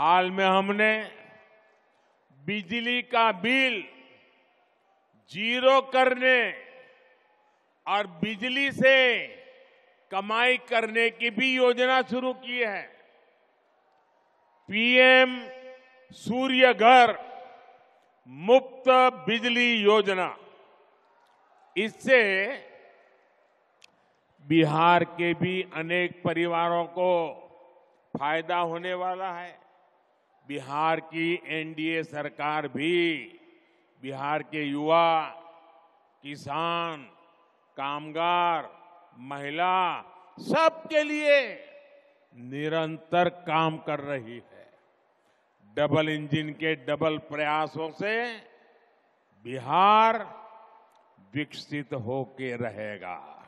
हाल में हमने बिजली का बिल जीरो करने और बिजली से कमाई करने की भी योजना शुरू की है पीएम सूर्य घर मुफ्त बिजली योजना इससे बिहार के भी अनेक परिवारों को फायदा होने वाला है बिहार की एनडीए सरकार भी बिहार के युवा किसान कामगार महिला सबके लिए निरंतर काम कर रही है डबल इंजन के डबल प्रयासों से बिहार विकसित होके रहेगा